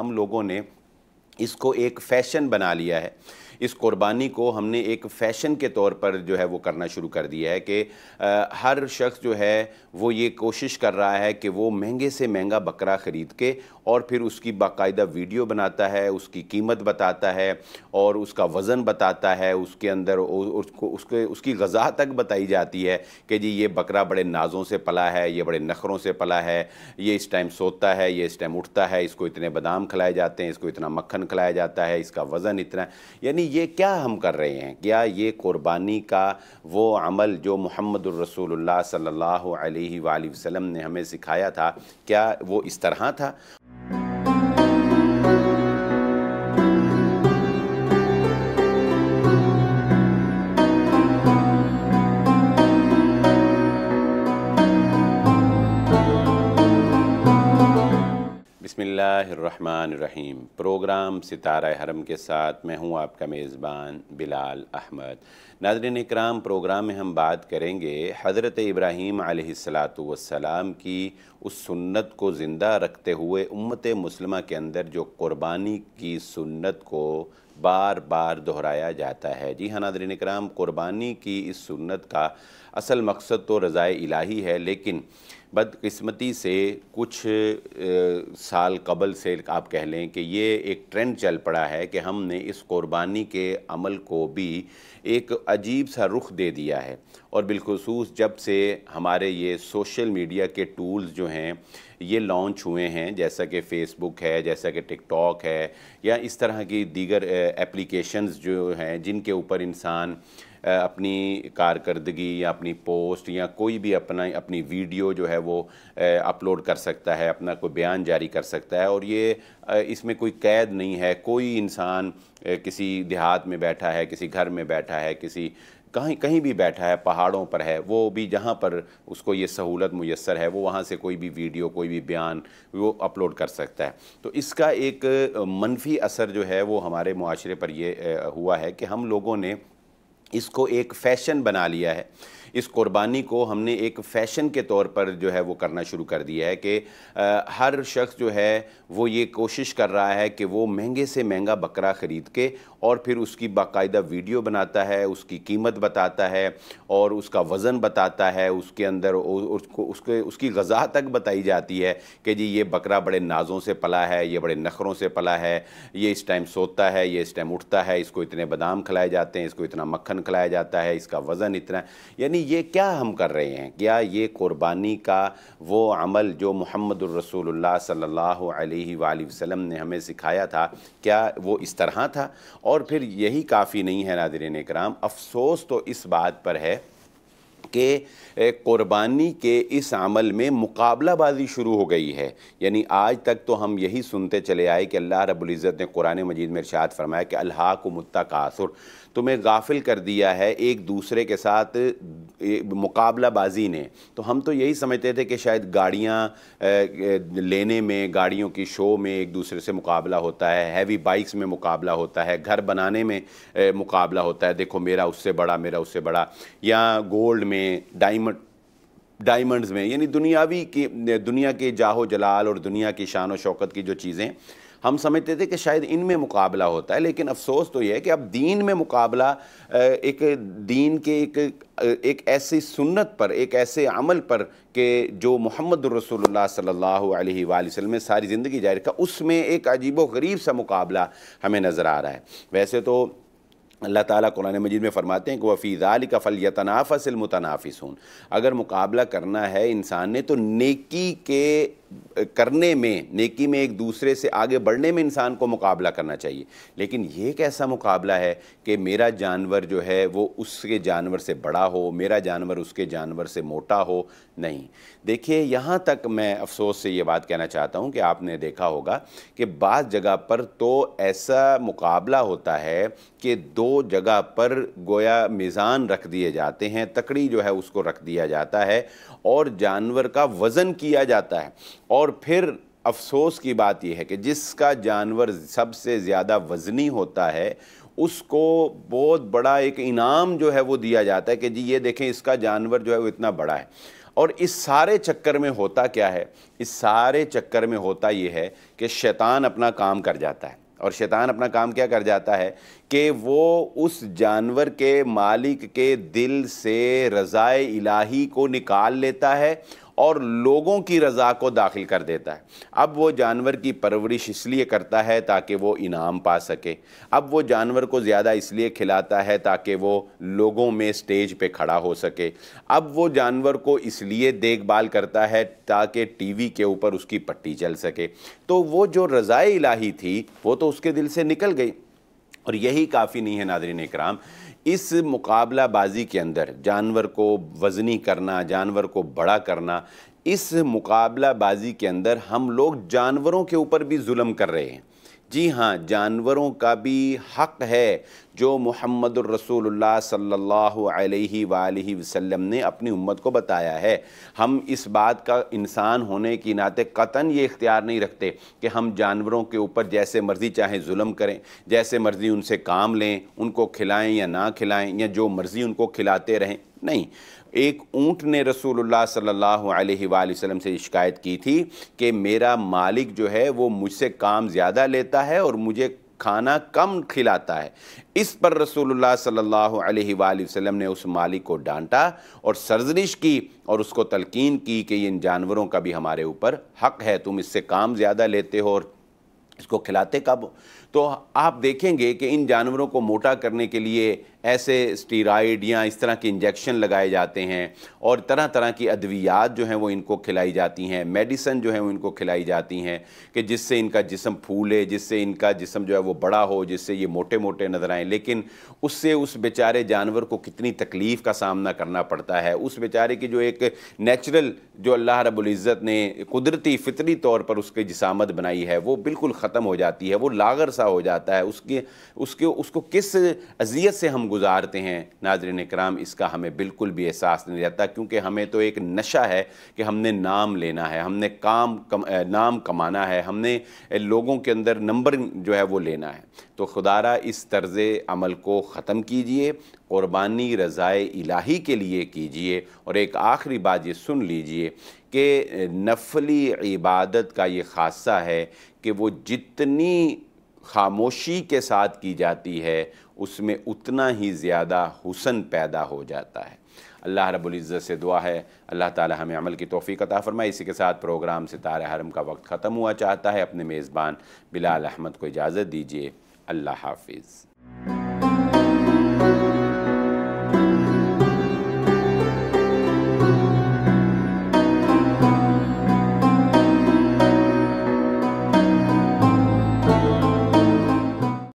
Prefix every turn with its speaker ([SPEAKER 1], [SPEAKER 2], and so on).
[SPEAKER 1] ہم لوگوں نے اس کو ایک فیشن بنا لیا ہے اس قربانی کو ہم نے ایک فیشن کے طور پر جو ہے وہ کرنا شروع کر دیا ہے کہ ہر شخص جو ہے وہ یہ کوشش کر رہا ہے کہ وہ مہنگے سے مہنگا بکرا خرید کے اور پھر اس کی باقاعدہ ویڈیو بناتا ہے اس کی قیمت بتاتا ہے اور اس کا وزن بتاتا ہے اس کے اندر اس کے اس کی غذا تک بتائی جاتی ہے کہ جی یہ بکرا بڑے نازوں سے پلا ہے یہ بڑے نخروں سے پلا ہے یہ اس ٹائم سوتا ہے یہ اس ٹائم اٹھتا ہے اس کو اتنے بادام کھلائے جاتے ہیں اس کو اتنا مکھن کھلایا جاتا ہے اس کا وزن اتنا یعنی یہ کیا ہم کر رہے ہیں کیا یہ قربانی کا وہ عمل جو محمد الرسول اللہ صلی اللہ علیہ وآلہ وسلم نے ہمیں سکھایا تھا کیا وہ اس طرح تھا اللہ الرحمن الرحیم پروگرام ستارہ حرم کے ساتھ میں ہوں آپ کا میزبان بلال احمد ناظرین اکرام پروگرام میں ہم بات کریں گے حضرت ابراہیم علیہ السلاۃ والسلام کی اس سنت کو زندہ رکھتے ہوئے امت مسلمہ کے اندر جو قربانی کی سنت کو بار بار دہرایا جاتا ہے جی ہاں ناظرین اکرام قربانی کی اس سنت کا اصل مقصد تو رضا الہی ہے لیکن بدقسمتی سے کچھ سال قبل سے آپ کہہ لیں کہ یہ ایک ٹرینڈ چل پڑا ہے کہ ہم نے اس قربانی کے عمل کو بھی ایک عجیب سا رخ دے دیا ہے اور بالخصوص جب سے ہمارے یہ سوشل میڈیا کے ٹولز جو ہیں یہ لانچ ہوئے ہیں جیسا کہ فیس بک ہے جیسا کہ ٹک ٹاک ہے یا اس طرح کی دیگر اپلیکیشنز جو ہیں جن کے اوپر انسان اپنی کارکردگی یا اپنی پوسٹ یا کوئی بھی اپنا اپنی ویڈیو جو ہے وہ اپلوڈ کر سکتا ہے اپنا کوئی بیان جاری کر سکتا ہے اور یہ اس میں کوئی قید نہیں ہے کوئی انسان کسی دیہات میں بیٹھا ہے کسی گھر میں بیٹھا ہے کسی کہیں کہیں بھی بیٹھا ہے پہاڑوں پر ہے وہ بھی جہاں پر اس کو یہ سہولت میسر ہے وہ وہاں سے کوئی بھی ویڈیو کوئی بھی بیان وہ اپلوڈ کر سکتا ہے تو اس کا ایک منفی اثر جو ہے وہ ہمارے معاشرے پر یہ ہوا ہے کہ ہم لوگوں نے اس کو ایک فیشن بنا لیا ہے اس قربانی کو ہم نے ایک فیشن کے طور پر جو ہے وہ کرنا شروع کر دیا ہے کہ ہر شخص جو ہے وہ یہ کوشش کر رہا ہے کہ وہ مہنگے سے مہنگا بکرا خرید کے اور پھر اس کی باقاعدہ ویڈیو بناتا ہے اس کی قیمت بتاتا ہے اور اس کا وزن بتاتا ہے اس کے اندر اس کی غذا تک بتائی جاتی ہے کہ جی یہ بکرا بڑے نازوں سے پلا ہے یہ بڑے نخروں سے پلا ہے یہ اس ٹائم سوتا ہے یہ اس ٹائم اٹھتا ہے اس کو اتنے بادام کھلائے جاتے ہیں اس کو اتنا مکھن کھلایا جاتا ہے اس کا وزن اتنا یعنی یہ کیا ہم کر رہے ہیں کیا یہ قربانی کا وہ عمل جو محمد الرسول اللہ صلی اللہ علیہ وآلہ وسلم نے ہمیں سکھایا تھا کیا وہ اس طرح تھا اور پھر یہی کافی نہیں ہے ناظرین اکرام افسوس تو اس بات پر ہے کہ قربانی کے اس عمل میں مقابلہ بازی شروع ہو گئی ہے یعنی آج تک تو ہم یہی سنتے چلے آئے کہ اللہ رب العزت نے قرآن مجید میں ارشاد فرمایا کہ الحاق و متقاصر تمہیں غافل کر دیا ہے ایک دوسرے کے ساتھ مقابلہ بازی نے تو ہم تو یہی سمجھتے تھے کہ شاید گاڑیاں لینے میں گاڑیوں کی شو میں ایک دوسرے سے مقابلہ ہوتا ہے ہیوی بائکس میں مقابلہ ہوتا ہے گھر بنانے میں مقابلہ ہوتا ہے دیکھو میرا اس سے بڑا میرا اس سے بڑا یا گولڈ میں میں ڈائمنڈز میں یعنی دنیا کی کے جاہ و جلال اور دنیا کی شان و شوکت کی جو چیزیں ہم سمجھتے تھے کہ شاید ان میں مقابلہ ہوتا ہے لیکن افسوس تو یہ ہے کہ اب دین میں مقابلہ ایک دین کے ایک ایسی سنت پر ایک ایسے عمل پر کہ جو محمد الرسول اللہ صلی اللہ علیہ وآلہ وسلم نے ساری زندگی جاری رکھا اس میں ایک عجیب و غریب سا مقابلہ ہمیں نظر آ رہا ہے ویسے تو اللہ تعالیٰ قرآن مجید میں فرماتے ہیں کہ وہ فیض عال کا فل یتنافس اگر مقابلہ کرنا ہے انسان نے تو نیکی کے کرنے میں نیکی میں ایک دوسرے سے آگے بڑھنے میں انسان کو مقابلہ کرنا چاہیے لیکن یہ ایک ایسا مقابلہ ہے کہ میرا جانور جو ہے وہ اس کے جانور سے بڑا ہو میرا جانور اس کے جانور سے موٹا ہو نہیں دیکھیے یہاں تک میں افسوس سے یہ بات کہنا چاہتا ہوں کہ آپ نے دیکھا ہوگا کہ بعض جگہ پر تو ایسا مقابلہ ہوتا ہے کہ دو جگہ پر گویا میزان رکھ دیے جاتے ہیں تکڑی جو ہے اس کو رکھ دیا جاتا ہے اور جانور کا وزن کیا جاتا ہے اور پھر افسوس کی بات یہ ہے کہ جس کا جانور سب سے زیادہ وزنی ہوتا ہے اس کو بہت بڑا ایک انعام جو ہے وہ دیا جاتا ہے کہ جی یہ دیکھیں اس کا جانور جو ہے وہ اتنا بڑا ہے اور اس سارے چکر میں ہوتا کیا ہے اس سارے چکر میں ہوتا یہ ہے کہ شیطان اپنا کام کر جاتا ہے اور شیطان اپنا کام کیا کر جاتا ہے کہ وہ اس جانور کے مالک کے دل سے رضائے الہی کو نکال لیتا ہے اور لوگوں کی رضا کو داخل کر دیتا ہے اب وہ جانور کی پرورش اس لیے کرتا ہے تاکہ وہ انعام پا سکے اب وہ جانور کو زیادہ اس لیے کھلاتا ہے تاکہ وہ لوگوں میں سٹیج پہ کھڑا ہو سکے اب وہ جانور کو اس لیے دیکھ بھال کرتا ہے تاکہ ٹی وی کے اوپر اس کی پٹی چل سکے تو وہ جو رضائے الہی تھی وہ تو اس کے دل سے نکل گئی اور یہی کافی نہیں ہے ناظرین اکرام اس مقابلہ بازی کے اندر جانور کو وزنی کرنا جانور کو بڑا کرنا اس مقابلہ بازی کے اندر ہم لوگ جانوروں کے اوپر بھی ظلم کر رہے ہیں جی ہاں جانوروں کا بھی حق ہے جو محمد الرسول اللہ صلی اللہ علیہ وآلہ وسلم نے اپنی امت کو بتایا ہے ہم اس بات کا انسان ہونے کی ناطے قطن یہ اختیار نہیں رکھتے کہ ہم جانوروں کے اوپر جیسے مرضی چاہیں ظلم کریں جیسے مرضی ان سے کام لیں ان کو کھلائیں یا نہ کھلائیں یا جو مرضی ان کو کھلاتے رہیں نہیں ایک اونٹ نے رسول اللہ صلی اللہ علیہ وآلہ وسلم سے شکایت کی تھی کہ میرا مالک جو ہے وہ مجھ سے کام زیادہ لیتا ہے اور مجھے کھانا کم کھلاتا ہے اس پر رسول اللہ صلی اللہ علیہ وآلہ وسلم نے اس مالک کو ڈانٹا اور سرزنش کی اور اس کو تلقین کی کہ ان جانوروں کا بھی ہمارے اوپر حق ہے تم اس سے کام زیادہ لیتے ہو اور اس کو کھلاتے کب تو آپ دیکھیں گے کہ ان جانوروں کو موٹا کرنے کے لیے ایسے سٹیرائیڈ یا اس طرح کے انجیکشن لگائے جاتے ہیں اور طرح طرح کی ادویات جو ہیں وہ ان کو کھلائی جاتی ہیں میڈیسن جو ہیں وہ ان کو کھلائی جاتی ہیں کہ جس سے ان کا جسم پھولے جس سے ان کا جسم جو ہے وہ بڑا ہو جس سے یہ موٹے موٹے نظر آئیں لیکن اس سے اس بیچارے جانور کو کتنی تکلیف کا سامنا کرنا پڑتا ہے اس بیچارے کی جو ایک نیچرل جو اللہ رب العزت نے قدرتی فطری طور پر اس کی جسامت بنائی ہے وہ بالکل ختم ہو جاتی ہے وہ سا ہو جاتا ہے اس کے اس کے اس کو کس اذیت سے ہم گزارتے ہیں ناظرین اکرام اس کا ہمیں بالکل بھی احساس نہیں رہتا کیونکہ ہمیں تو ایک نشہ ہے کہ ہم نے نام لینا ہے ہم نے کام نام کمانا ہے ہم نے لوگوں کے اندر نمبر جو ہے وہ لینا ہے تو خدا را اس طرز عمل کو ختم کیجئے قربانی رضائے الہی کے لیے کیجئے اور ایک آخری بات یہ سن لیجئے کہ نفلی عبادت کا یہ خاصہ ہے کہ وہ جتنی خاموشی کے ساتھ کی جاتی ہے اس میں اتنا ہی زیادہ حسن پیدا ہو جاتا ہے اللہ رب العزت سے دعا ہے اللہ تعالی ہمیں عمل کی توفیق عطا فرمائے اسی کے ساتھ پروگرام ستارہ حرم کا وقت ختم ہوا چاہتا ہے اپنے میزبان بلال احمد کو اجازت دیجیے اللہ حافظ